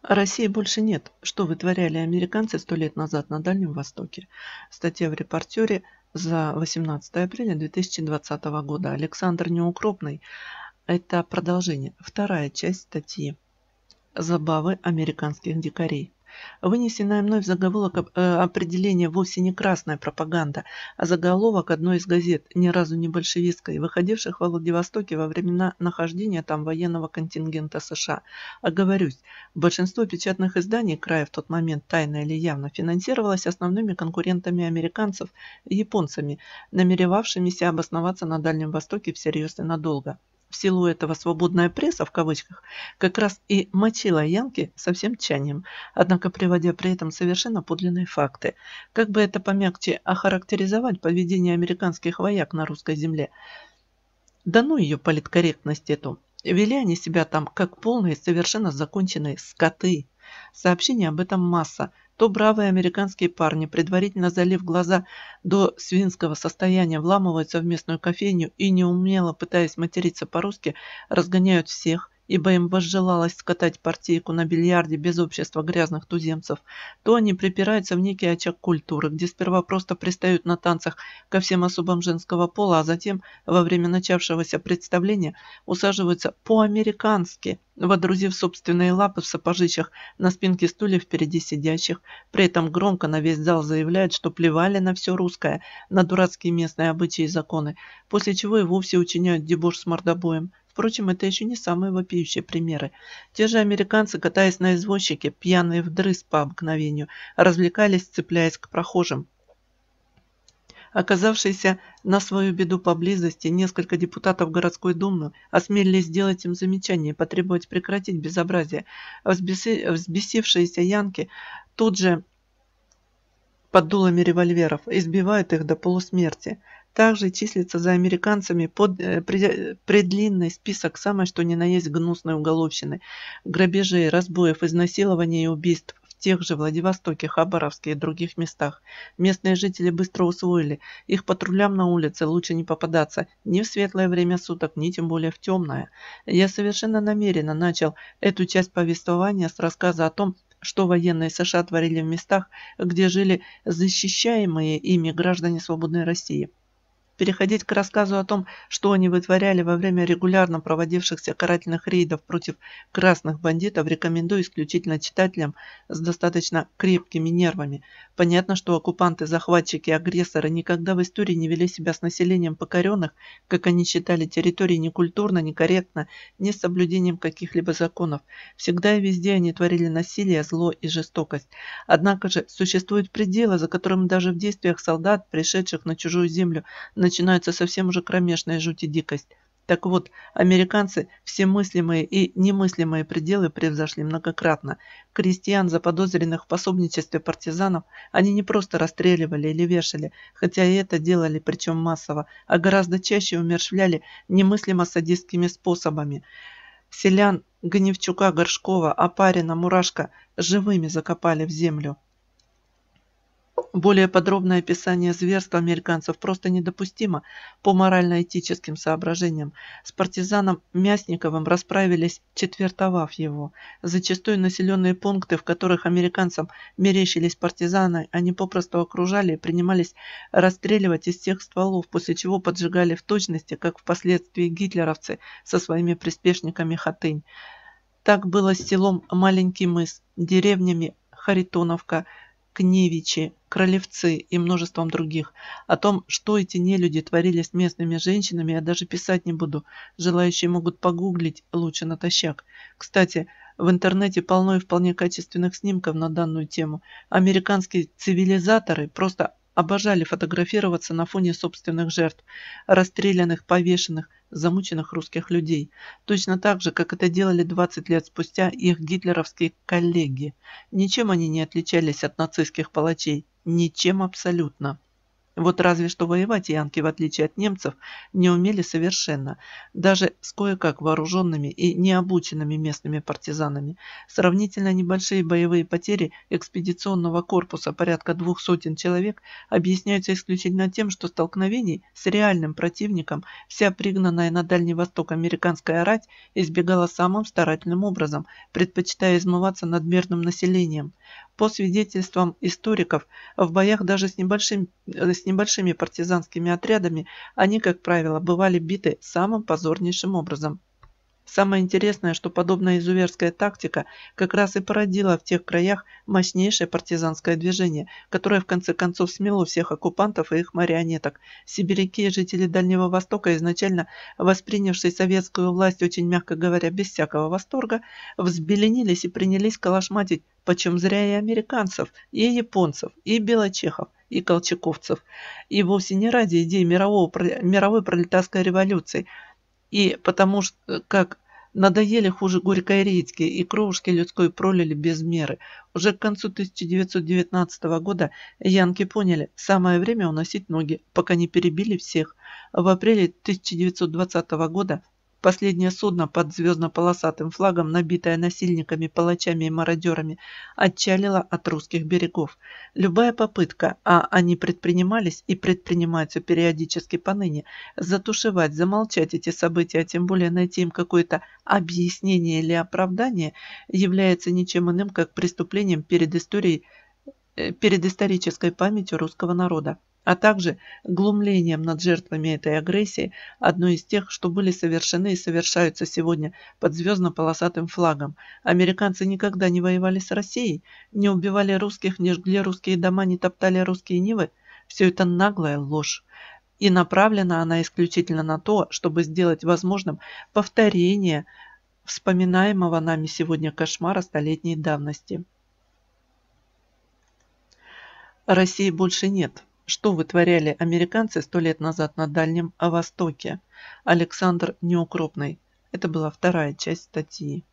«А России больше нет. Что вытворяли американцы сто лет назад на Дальнем Востоке? Статья в репортере за 18 апреля 2020 года. Александр Неукропный. Это продолжение. Вторая часть статьи. Забавы американских дикарей. Вынесенное мной в заголовок э, определение вовсе не красная пропаганда, а заголовок одной из газет, ни разу не большевистской, выходивших во Владивостоке во времена нахождения там военного контингента США. Оговорюсь, большинство печатных изданий края в тот момент, тайно или явно, финансировалось основными конкурентами американцев и японцами, намеревавшимися обосноваться на Дальнем Востоке всерьез и надолго в силу этого «свободная пресса» в кавычках как раз и мочила Янки со всем тчанием, однако приводя при этом совершенно подлинные факты. Как бы это помягче охарактеризовать поведение американских вояк на русской земле? Да ну ее политкорректность эту. Вели они себя там как полные, совершенно законченные скоты. Сообщений об этом масса, то бравые американские парни, предварительно залив глаза до свинского состояния, вламываются в местную кофейню и, неумело пытаясь материться по-русски, разгоняют всех – ибо им возжелалось скатать партийку на бильярде без общества грязных туземцев, то они припираются в некий очаг культуры, где сперва просто пристают на танцах ко всем особам женского пола, а затем, во время начавшегося представления, усаживаются по-американски, водрузив собственные лапы в сапожичах на спинке стульев впереди сидящих, при этом громко на весь зал заявляют, что плевали на все русское, на дурацкие местные обычаи и законы, после чего и вовсе учиняют дебош с мордобоем, Впрочем, это еще не самые вопиющие примеры. Те же американцы, катаясь на извозчике, пьяные вдрыз по обыкновению, развлекались, цепляясь к прохожим. Оказавшиеся на свою беду поблизости, несколько депутатов городской думы осмелились сделать им замечание и потребовать прекратить безобразие. Взбеси... Взбесившиеся янки тут же под дулами револьверов избивают их до полусмерти также числится за американцами под э, предлинный список самой что ни на есть гнусной уголовщины, грабежей, разбоев, изнасилований и убийств в тех же Владивостоке, Хабаровске и других местах. Местные жители быстро усвоили, их патрулям на улице лучше не попадаться ни в светлое время суток, ни тем более в темное. Я совершенно намеренно начал эту часть повествования с рассказа о том, что военные США творили в местах, где жили защищаемые ими граждане свободной России – Переходить к рассказу о том, что они вытворяли во время регулярно проводившихся карательных рейдов против красных бандитов, рекомендую исключительно читателям с достаточно крепкими нервами. Понятно, что оккупанты, захватчики, агрессоры никогда в истории не вели себя с населением покоренных, как они считали территории некультурно, некорректно, не с соблюдением каких-либо законов. Всегда и везде они творили насилие, зло и жестокость. Однако же существуют пределы, за которыми даже в действиях солдат, пришедших на чужую землю, на начинается совсем уже кромешная жуть и дикость. Так вот, американцы все мыслимые и немыслимые пределы превзошли многократно. Крестьян, заподозренных в пособничестве партизанов, они не просто расстреливали или вешали, хотя и это делали причем массово, а гораздо чаще умершвляли немыслимо садистскими способами. Селян Гневчука, Горшкова, Опарина, Мурашка живыми закопали в землю. Более подробное описание зверства американцев просто недопустимо по морально-этическим соображениям. С партизаном Мясниковым расправились, четвертовав его. Зачастую населенные пункты, в которых американцам мерещились партизаны, они попросту окружали и принимались расстреливать из всех стволов, после чего поджигали в точности, как впоследствии гитлеровцы со своими приспешниками Хатынь. Так было с селом Маленький мыс, деревнями Харитоновка, Кневичи, Кролевцы и множеством других. О том, что эти нелюди творили с местными женщинами, я даже писать не буду. Желающие могут погуглить лучше натощак. Кстати, в интернете полно и вполне качественных снимков на данную тему. Американские цивилизаторы просто обожали фотографироваться на фоне собственных жертв, расстрелянных, повешенных, замученных русских людей, точно так же, как это делали 20 лет спустя их гитлеровские коллеги. Ничем они не отличались от нацистских палачей, ничем абсолютно. Вот разве что воевать янки, в отличие от немцев, не умели совершенно. Даже с кое-как вооруженными и необученными местными партизанами. Сравнительно небольшие боевые потери экспедиционного корпуса порядка двух сотен человек объясняются исключительно тем, что столкновений с реальным противником вся пригнанная на Дальний Восток американская рать избегала самым старательным образом, предпочитая измываться над мирным населением. По свидетельствам историков, в боях даже с, небольшим, э, с небольшими партизанскими отрядами они, как правило, бывали биты самым позорнейшим образом. Самое интересное, что подобная изуверская тактика как раз и породила в тех краях мощнейшее партизанское движение, которое в конце концов смело всех оккупантов и их марионеток. Сибиряки и жители Дальнего Востока, изначально воспринявшие советскую власть очень, мягко говоря, без всякого восторга, взбеленились и принялись калашматить почем зря и американцев, и японцев, и белочехов, и колчаковцев. И вовсе не ради идеи мирового, мировой пролетарской революции – и потому что, э, как надоели хуже горькой редьки, и кровушки людской пролили без меры. Уже к концу 1919 года янки поняли, самое время уносить ноги, пока не перебили всех. В апреле 1920 года Последнее судно под звездно-полосатым флагом, набитое насильниками, палачами и мародерами, отчалило от русских берегов. Любая попытка, а они предпринимались и предпринимаются периодически поныне, затушевать, замолчать эти события, а тем более найти им какое-то объяснение или оправдание, является ничем иным, как преступлением перед историей, э, перед исторической памятью русского народа а также глумлением над жертвами этой агрессии, одной из тех, что были совершены и совершаются сегодня под звездно-полосатым флагом. Американцы никогда не воевали с Россией, не убивали русских, не жгли русские дома, не топтали русские нивы. Все это наглая ложь. И направлена она исключительно на то, чтобы сделать возможным повторение вспоминаемого нами сегодня кошмара столетней давности. России больше нет что вытворяли американцы сто лет назад на Дальнем Востоке. Александр Неукропный. Это была вторая часть статьи.